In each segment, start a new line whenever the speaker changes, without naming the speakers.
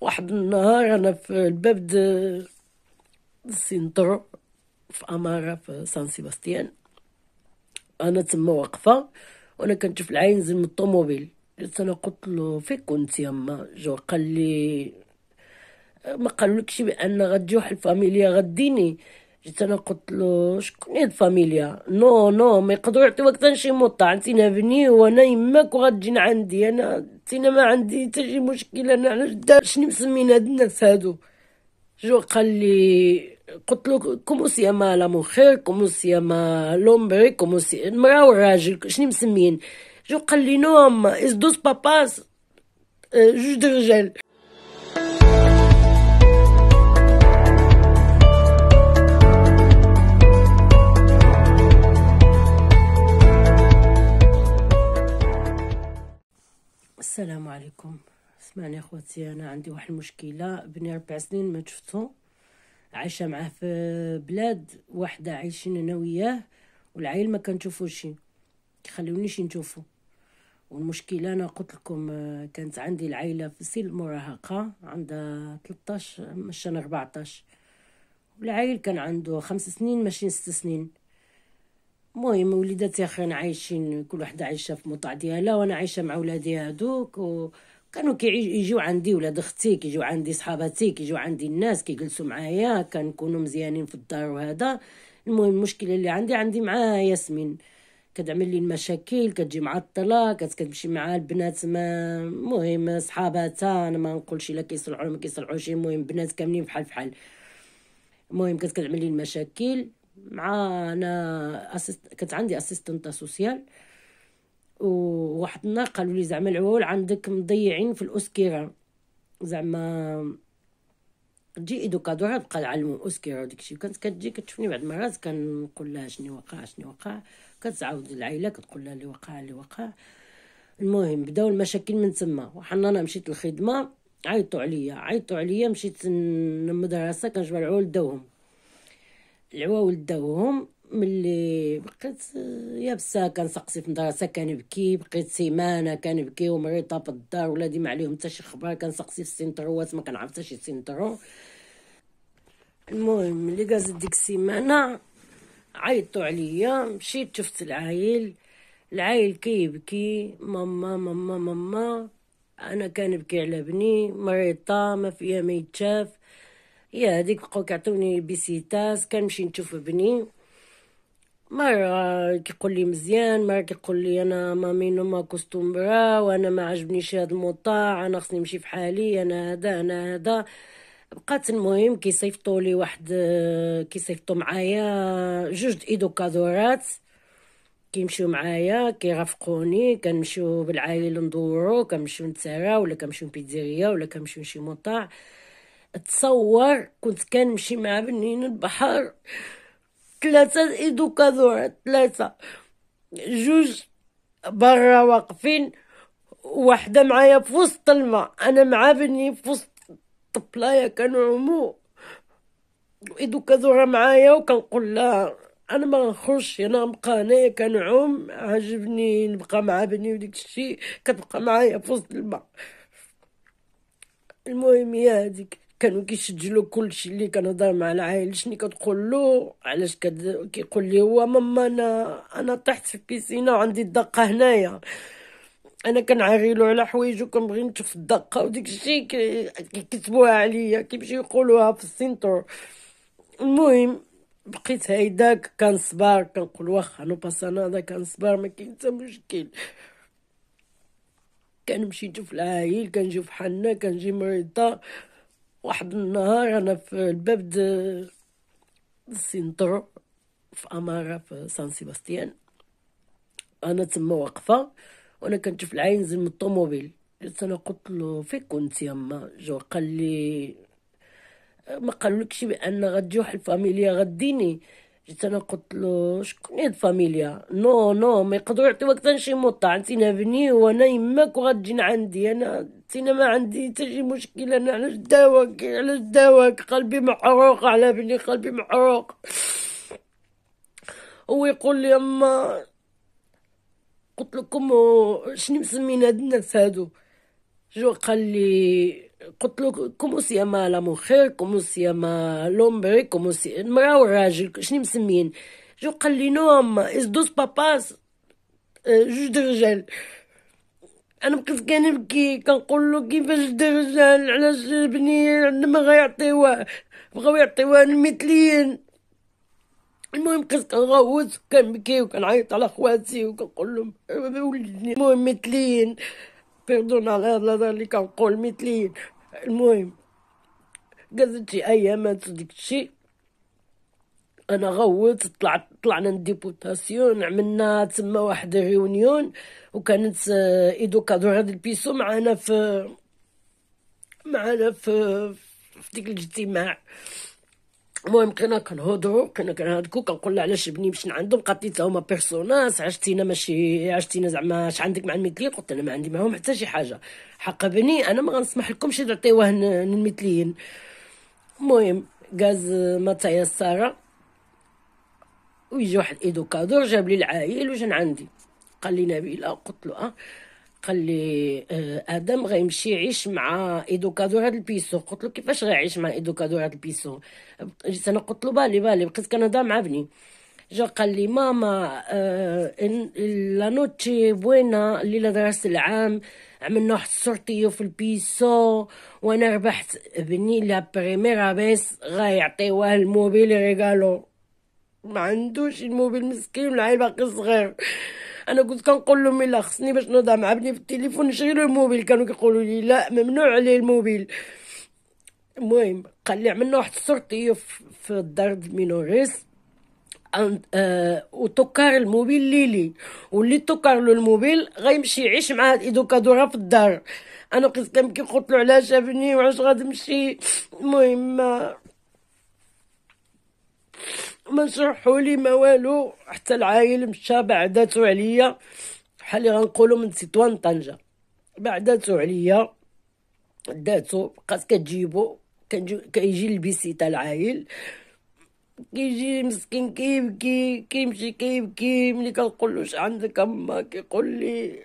واحد النهار أنا في الباب سينترو في أمارة في سان سيباستيان أنا تما واقفة وأنا كنشوف العين زي من الطوموبيل جيت أنا قلت له فين كنت يما جو قال لي ما قالولكش بأن غتجي واحد الفاميليا غديني جيت انا قلت له شكون هاد فاميليا نو نو ما يقدروا يعطيوك حتى شي موطا تينا بني وانا يماك وغتجي عندي انا تينا ما عندي حتى شي مشكل انا علاش دار شنو مسمين هاد الناس هادو جو قال لي قلت له كومو سي اما لا مخير كومو سي لومبري كومو سي المرا والراجل شنو مسمين جو قال لي نو اما از دوز باباس آه، جوج درجال السلام عليكم اسمعني خوتي انا عندي واحد المشكله بني ربع سنين ما شفتو عايشه معاه في بلاد واحده عايشين انا وياه والعائل ما كنشوفوش كيخليونيش نشوفو والمشكلة أنا قلت لكم آه، كانت عندي العائلة في سن المراهقة عندها 13 مشان 14 والعائل كان عنده خمس سنين ماشي ست سنين المهم وليداتي اخوان عايشين كل وحده عايشه في مطع ديالها وانا عايشه مع ولادي هادوك وكانوا كيجيو عندي ولاد اختي كيجيو عندي صحاباتي كيجيو عندي الناس كيجلسوا معايا كنكونوا مزيانين في الدار وهذا المهم المشكله اللي عندي عندي معاها ياسمين كتعمل لي المشاكل كتجي معطله كتمشي مع البنات ما المهم صحاباتها انا ما نقولش الا كيصلحوا ما كيصلحوش المهم بنات كاملين بحال بحال المهم كتعمل لي المشاكل معانا أسست... كانت عندي اسيستنت سوسيال وواحد النهار قالوا لي زعما العول عندك مضيعين في الاسكيره زعما تجي ايدوكادورا بقى نعلمهم اسكيره وديك الشيء كانت كتجي كتشوفني بعض المرات كنقول لها شنو وقع شنو وقع كتعاود العائله كتقول لها اللي وقع اللي وقع المهم بداو المشاكل من تما وحنا انا مشيت للخدمه عيطوا عليا عيطوا عليا مشيت للمدرسه كنجبر العول داوهم العواول داوهم ملي بقيت يابسة كنسقسي في المدرسة كنبكي بقيت سيمانة كنبكي ومريضة في الدار ولادي ما عليهم حتى شي خبر كنسقسي في السنتروات ما كنعرف حتى شي سنترو المهم ملي قازت ديك السيمانة عيطوا عليا مشيت شفت العايل العايل كيبكي ماما ماما ماما انا كنبكي على بني مريضة ما فيها ما يتشاف يا هذيك بقاو كيعطوني بيسيتاس كنمشي نشوف ابني ما كيقول لي مزيان ما كيقول لي انا مامي نوما كوستومبرا وانا ما عجبنيش هاد المطاع انا خصني نمشي في حالي انا هذا انا هذا بقات المهم كيصيفطوا لي واحد كيصيفطوا معايا جوج ايدوكادورات كيمشيو معايا كيرافقوني كنمشيو بالعائله ندورو كنمشيو نتسارا ولا كنمشيو لبيتزيريا ولا كنمشيو لشي مطاع تصور كنت كنمشي مع بنين البحر ثلاثة ايدو كذورة ثلاثة جوج برا واقفين واحدة معايا في وسط الماء انا مع بني في وسط الطبلاية كنعومو ايدو كذورة معايا وكنقول لها انا ما نخرجش انا نبقى هنايا كنعوم عجبني نبقى مع بني وديك الشيء كتبقى معايا في وسط الماء المهم هي هذيك كانوا كيسجلوا كلشي اللي هضر مع العائل شنو كتقول له علاش كيقول لي هو ماما انا انا طحت في البيسينه وعندي الدقه هنايا انا كنعريلو على حوايج وكنبغي نشوف الدقه وديك الشيء كيكتبوها عليا كيمشيو يقولوها في السنتر المهم بقيت هيداك كنصبر كنقول واخا نو باس انا هذا صبار ما كاين حتى مشكل كنمشي نشوف العائل كنجي فحالنا كنجي مريضه واحد النهار أنا في الباب سينترو في أمارة في سان سيباستيان أنا تما واقفة وأنا كنشوف العين زي من الطوموبيل جيت أنا قلت له فين كنت يما جو قال لي ما قالولكش بأن غتجي الفاميليا غديني جيت انا قلت له شكون هاد فاميليا نو نو ما يقدروا يعطيوك حتى شي موطا انتينا بني وانا يماك وغتجي عندي انا انتينا ما عندي حتى شي مشكل انا علاش داواك علاش داواك قلبي محروق على بني قلبي محروق هو يقول لي اما قلت لكم شنو مسمين هاد الناس هادو جو قال لي قلت له كومو سيما لا موخير كومو سيما لومبري كومو سي المرا والراجل شني مسميين جو قال لي نوم از دوز باباس جوج درجال انا بقيت كنبكي كنقول له كيفاش درجال علاش بني ما غيعطيوه بغاو يعطيوه المثليين المهم كنت كنغوت وكنبكي وكنعيط على خواتي وكنقول لهم ولدني المهم مثليين بيردون على هذا اللي كنقول مثليين المهم قازت شي ايامات ديك الشيء انا غوت طلعت طلعنا نديبوتاسيون عملنا تما واحد ريونيون وكانت آه، ايدوكادور هاد البيسو معانا في معانا في في ديك الاجتماع المهم كنا كنهضروا كنا كنهضكو كنقول لها علاش بني مشينا عندهم بقات لي هما بيرسوناس عشتينا ماشي عشتينا زعما اش عندك مع المثليين قلت انا ما عندي معاهم حتى شي حاجه حق بني انا ما غنسمح لكمش تعطيوه للمثليين المهم كاز ما تيسر ويجي واحد ايدوكادور جاب لي العائل وجن عندي قال لي نبيله قلت له اه قال لي آه، ادم غيمشي يعيش مع ايدوكادور هاد البيسو قلت له كيفاش غيعيش مع ايدوكادور هاد البيسو جيت انا قلت له بالي بالي بقيت كنهضر مع بني جا قال لي ماما آه لا نوتشي بوينا الليله درست العام عملنا واحد السورتيو في البيسو وانا ربحت بني لا بريميرا بيس غيعطيوه الموبيل ريغالو ما عندوش الموبيل مسكين والعيل باقي صغير انا كنت كنقول لهم الا خصني باش نوضع مع بني في التليفون نشغلو الموبيل كانوا كيقولوا لي لا ممنوع عليه الموبيل المهم قال لي عملنا واحد السورتي في الدار مينوريس آه وتكار الموبيل ليلي واللي تكار له الموبيل غيمشي يعيش مع هاد ايدوكادورا في الدار انا قلت له علاش ابني وعلاش غادي نمشي المهم آه، ما نصحوا لي ما والو حتى العايل مشى بعداتو عليا بحال اللي غنقولوا من سيتوان طنجه بعداتو عليا داتو بقات كتجيبو كيجي البيسيتا العايل كيجي مسكين كيبكي كيمشي كيبكي ملي كنقول له عندك اما كيقول لي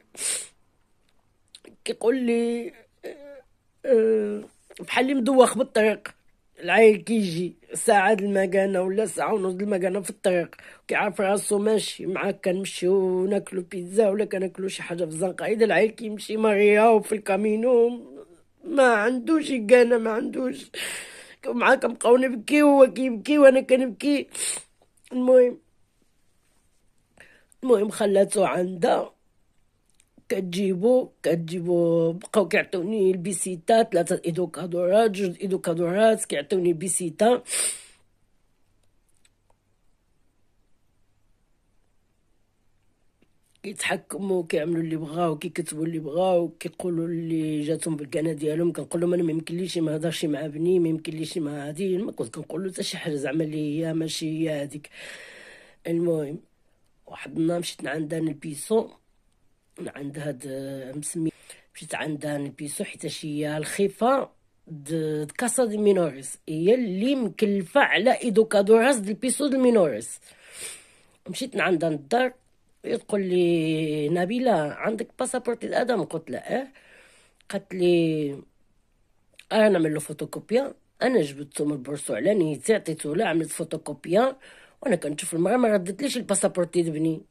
كيقول لي آه، آه، بحال اللي مدوخ بالطريق العايل كيجي ساعة المكانة ولا ساعة ونص المكانة في الطريق كيعرف راسو ماشي معاك كنمشيو ناكلو بيتزا ولا كناكلو شي حاجة في الزنقة إذا العيل كيمشي ماريا وفي الكامينو ما عندوش يقانا ما عندوش معاك كنبقاو نبكي هو كيبكي وانا كنبكي المهم المهم خلاتو عندها كتجيبو كتجيبو بقاو كيعطوني البيسيتا ثلاثه ايدوكادورات جوج ايدوكادورات كيعطوني بيسيتا كيتحكموا كيعملوا اللي بغاو كيكتبوا اللي بغاو كيقولوا اللي جاتهم بالكنا ديالهم كنقول لهم انا ما يمكنليش ما هضرش مع بني ما يمكنليش مع هادي ما كنت كنقول له حتى شي حاجه زعما اللي هي ماشي هي هذيك المهم واحد النهار مشيت عند البيسون عند هاد آه، مسمي مشيت عند نبيسو حيت هي الخيفه د كاسا دي مينوريس هي اللي مكلفه على ايدوكادوراس دي بيسو دي مينوريس مشيت عند الدار تقول لي نبيله عندك باسابورت الادم ادم قلت لها اه قالت لي انا له فوتوكوبيا انا جبدته من البورصو على نيتي عطيتو له عملت فوتوكوبيا وانا كنشوف المرا ما ردتليش الباسابورت ديال بني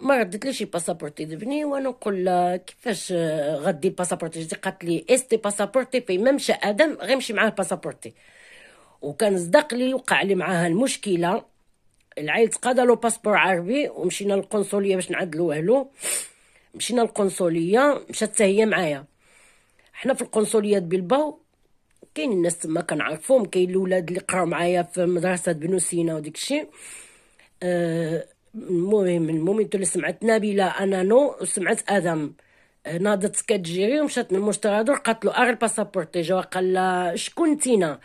ما ردتليش الباسابورتي دبني وانا نقول كيفاش آه، غدي الباسابورتي جدي قالت لي استي باسابورتي في ممشى ادم يمشي معاه الباسابورتي وكان صدق لي وقع لي معاها المشكله العيل تقاضى له باسبور عربي ومشينا للقنصليه باش نعدلوه له مشينا للقنصليه مشات هي معايا حنا في القنصليه بلباو كاين الناس تما كنعرفهم كاين الاولاد اللي قراو معايا في مدرسه بنو سينا وديك الشيء أه المهم المهم اللي سمعت نبيله انانو وسمعت ادم آه، ناضت كتجيري ومشات للمشترى قالت له اغي الباسابور جو قال لها شكون تينا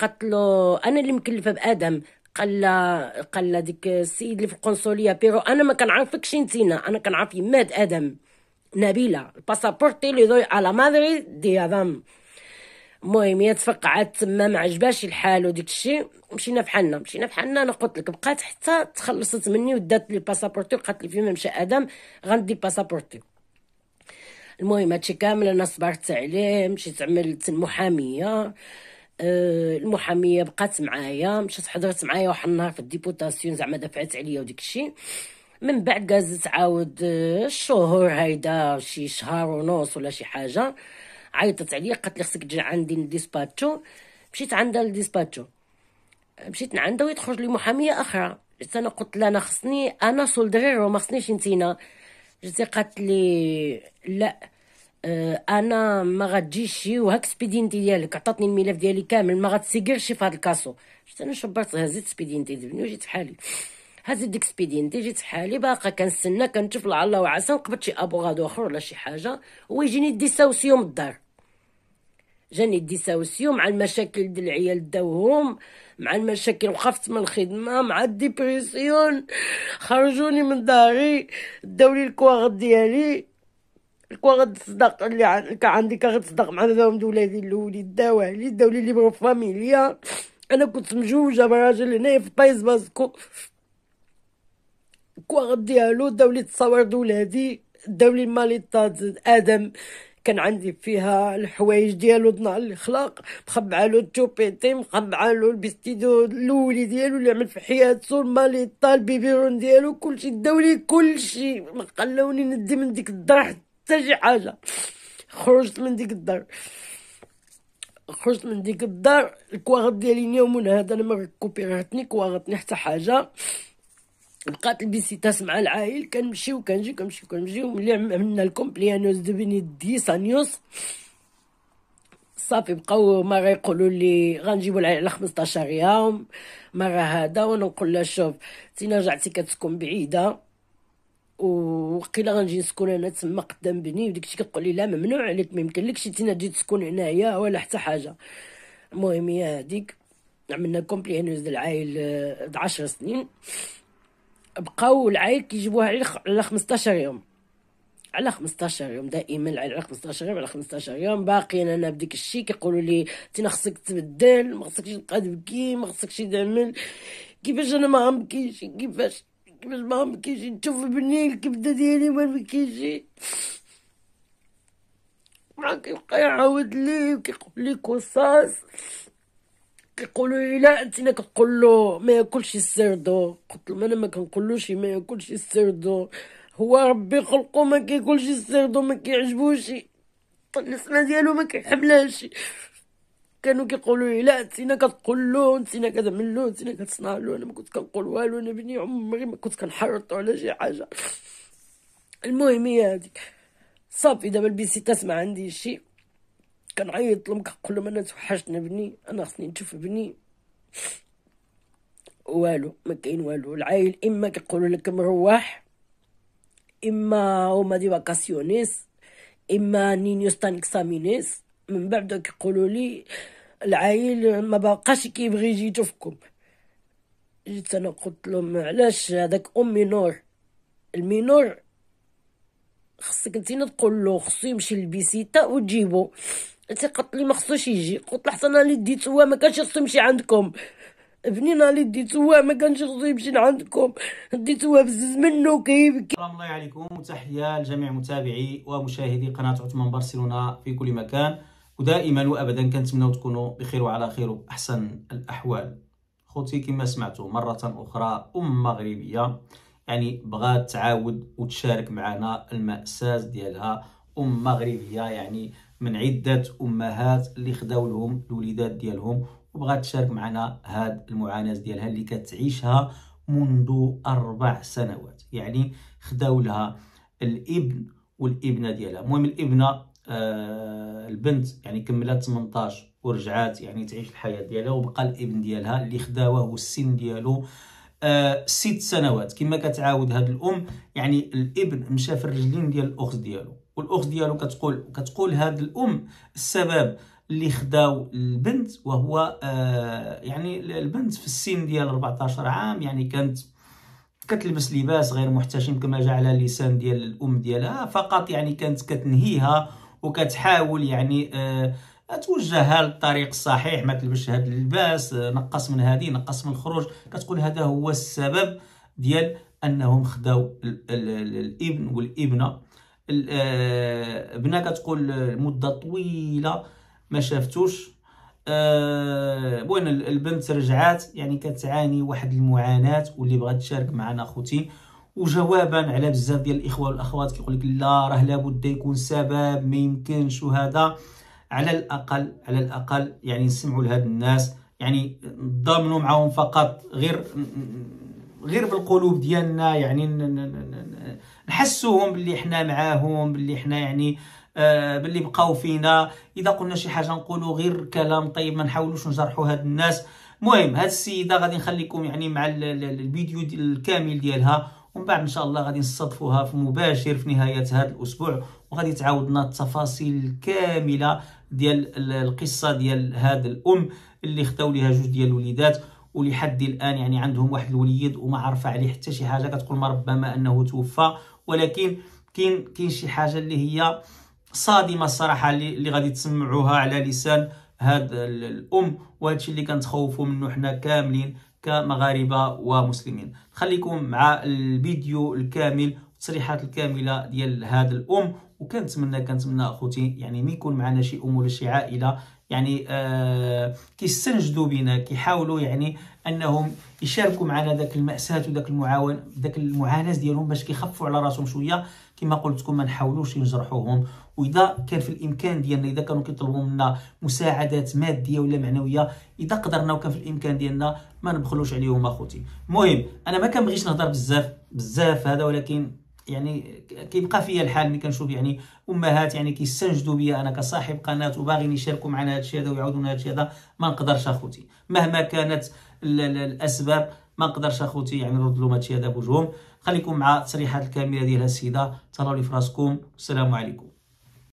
قالت له انا اللي مكلفه بادم قال لها قال لها ديك السيد اللي في القنصليه بيرو انا ما كنعرفكش انتينا انا كنعرف يماد ادم نبيله الباسابور تي لي دوي على مادري دي ادم المهم هي تفقعات تما ما عجباش الحال وديك الشيء مشينا فحالنا مشينا فحالنا انا قلت لك بقات حتى تخلصت مني ودات لي باسابورتي وقالت لي فيما مشى ادم غندي باسابورتي المهم هادشي كامل انا صبرت عليه مشيت عملت المحاميه أه، المحاميه بقات معايا مشات حضرت معايا واحد النهار في الديبوتاسيون زعما دفعت عليا وديك الشيء من بعد قازت عاود الشهور أه، هيدا شي شهر ونص ولا شي حاجه عيطت عليا قالت لي خصك تجي عندي للديسباتشو مشيت عندها للديسباتشو مشيت لعندها ويخرج لي محاميه اخرى جيت انا قلت لها انا خصني انا سولدرير ما خصنيش نتينا جيت قالت لي لا آه، انا ما غاتجيش وهاك سبيدينتي ديالك عطاتني الملف ديالي كامل ما غتسيقرش في هاد الكاسو جيت انا شبرت هزيت سبيدينتي ديالي وجيت بحالي هزيت ديك سبيدينتي جيت بحالي باقا كنستنى كنشوف لعله الله وعسى نقبض شي ابوغادو اخر ولا شي حاجه ويجيني ديساوسيوم الدار جاني ديساوسيو مع المشاكل ديال العيال داوهم مع المشاكل وقفت من الخدمه مع الديبريسيون خرجوني من داري داولي الكواغط ديالي الكواغط صدق اللي عندي كاغط صدق مع ولادي ولادي اللولي داوه لي داولي ليبرو فاميليا انا كنت مجوجه براجل هنا في بايز باسكو الكواغط ديالو داولي تصاور ولادي داولي مالي ادم كان عندي فيها الحوايج ديالو ضنا الاخلاق مخبعه له التوبيتي مخبعه له البيستيدو الاولي ديالو اللي عمل في حياته الماليطا بيبيرون ديالو كلشي الدولي كلشي ما خلاوني ندي من ديك الدار حتى شي حاجه خرجت من ديك الدار خرجت من ديك الدار الكواغط ديالي يوم هذا انا ما ركوبيراتني كواغطني حتى حاجه بقات البيسيتاس مع العائل كنمشيو كنجيو كنمشيو كنمشيو ملي عملنا الكومبليانوس دوبيني ديسانيوس صافي بقاو ما غيقولوا لي غنجيبوا العائل على 15 يوم مره هذا وانا نقول لها شوف تينا رجعتي كتكون بعيده وقيلا غنجي نسكن انا تما قدام بني وديك الشيء كتقول لي لا ممنوع عليك ما لكش تينا تجي تسكن هنايا ولا حتى حاجه المهم هي هذيك عملنا كومبليانوس د العائل 10 آه، سنين بقاو العيل كيجيبوها على 15 يوم على 15 يوم دائما على 15 يوم على 15 يوم باقيين انا بديك الشيء كيقولوا لي انت خصك تبدل ما خصكش تبقى تبكي ما خصكش تعمل كيفاش انا ما غنبكيش كيفاش كيفاش ما غنبكيش تشوف بني الكبده ديالي ما نبكيش ما كيبقى يعاود لي وكيقول لي قصاص كيقولوا لا انت كتقول له ما ياكلش السردو قلت له انا ما كنقولوش ما ياكلش السردو هو ربي خلقو ما كياكلش السردو ما كيعجبوش النسمه ديالو ما كيحملهاش كانوا كيقولوا لا انت كتقول له انت كتعمل له انت كتصنع له انا ما كنت كنقول والو انا بني عمري ما كنت كنحرط على شي حاجه المهم هي هذيك صافي دابا البيسي تسمع عندي شي عيط لمك كل ما انا توحشتنا بني انا خصني نشوف بني والو ما كاين والو العائل اما كيقولوا لك مروح اما هما دي فاكاسيونيس اما نينيوس سامينيس من بعد كيقولوا لي العائل ما بقاش كيبغي يجي يشوفكم جيت انا قلت لهم علاش هذاك ام مينور المينور خصك انتينا تقول له خصو يمشي للبيسيتا وتجيبو قلت لي ما خصوش يجي قلت له انا اللي ديت هو ما كانش خصو يمشي عندكم بنينا اللي ديت هو ما كانش خصو يمشي عندكم ديت هو بزز منه كيبكي
سلام الله عليكم وتحيه لجميع متابعي ومشاهدي قناه عثمان برشلونه في كل مكان ودائما وابدا كنتمنوا تكونوا بخير وعلى خير واحسن الاحوال خوتي كما سمعتوا مره اخرى ام مغربيه يعني بغات تعاود وتشارك معنا المأساة ديالها ام مغربيه يعني من عده امهات اللي خداو لهم الوليدات ديالهم وبغات تشارك معنا هاد المعاناه ديالها اللي كتعيشها منذ اربع سنوات يعني خداو لها الابن والابنه ديالها المهم الابنه آه البنت يعني كملت 18 ورجعات يعني تعيش الحياه ديالها وبقى الابن ديالها اللي خداوه السن ديالو آه ست سنوات كما كتعاود هاد الام يعني الابن مشى في الرجلين ديال الاخت ديالو والاخت ديالو كتقول كتقول هاد الام السبب اللي خداو البنت وهو آه يعني البنت في السن ديال 14 عام يعني كانت كتلبس لباس غير محتشم كما جاء على اللسان ديال الام ديالها فقط يعني كانت كتنهيها وكتحاول يعني آه توجهها للطريق الصحيح ما تلبسش هذا اللباس آه، نقص من هذه نقص من الخروج كتقول هذا هو السبب ديال انهم خداو الابن والابنه آه، بنا كتقول مده طويله ما شافتوش بوين آه، البنت رجعات يعني كتعاني واحد المعاناه واللي بغات تشارك معنا اخوتي وجوابا على بزاف ديال الاخوه والاخوات كيقول لك لا راه لابد يكون سبب ما يمكنش وهذا على الاقل على الاقل يعني نسمعوا لهاد الناس يعني نضامنوا معاهم فقط غير غير بالقلوب ديالنا يعني حسوهم باللي حنا معاهم باللي حنا يعني آه باللي بقاو فينا اذا قلنا شي حاجه نقولوا غير كلام طيب ما نحاولوش نجرحوا هاد الناس المهم هاد السيده غادي نخليكم يعني مع الفيديو دي الكامل ديالها ومن بعد ان شاء الله غادي نستضفوها في مباشر في نهايه هذا الاسبوع وغادي تعاودنا التفاصيل الكامله ديال القصه ديال هاد الام اللي خداو ليها جوج ديال الوليدات ولحد الان يعني عندهم واحد الوليد وما عارفه عليه حتى شي حاجه كتقول ما ربما انه توفى ولكن كاين كاين شي حاجه اللي هي صادمه الصراحه اللي غادي تسمعوها على لسان هاد الام وهادشي اللي كنتخوفوا منه حنا كاملين كمغاربه ومسلمين خليكم مع الفيديو الكامل التصريحات الكامله ديال هاد الام وكنتمنى كنتمنى اخوتي يعني ما يكون معنا شي ام ولا شي عائله يعني آه كيستنجدوا بنا كيحاولوا يعني انهم يشاركوا معنا ذاك الماساه وذاك المعاون ذاك المعاناه ديالهم باش كيخفوا على راسهم شويه كما قلت لكم ما نحاولوش نجرحوهم واذا كان في الامكان ديالنا اذا كانوا كيطلبوا منا مساعدات ماديه ولا معنويه اذا قدرنا وكان في الامكان ديالنا ما نبخلوش عليهم اخوتي المهم انا ما كنبغيش نهضر بزاف بزاف هذا ولكن يعني كيبقى فيا الحال ملي كنشوف يعني امهات يعني كيستنجدوا بيا انا كصاحب قناه وباغيين يشاركوا معنا هذا الشيء هذا لنا هذا الشيء هذا ما نقدرش اخوتي مهما كانت الاسباب ما نقدرش اخوتي يعني نرد لهم هذا الشيء هذا بوجههم خليكم مع التصريحات الكامله ديال السيده تهلاو لي فراسكم والسلام عليكم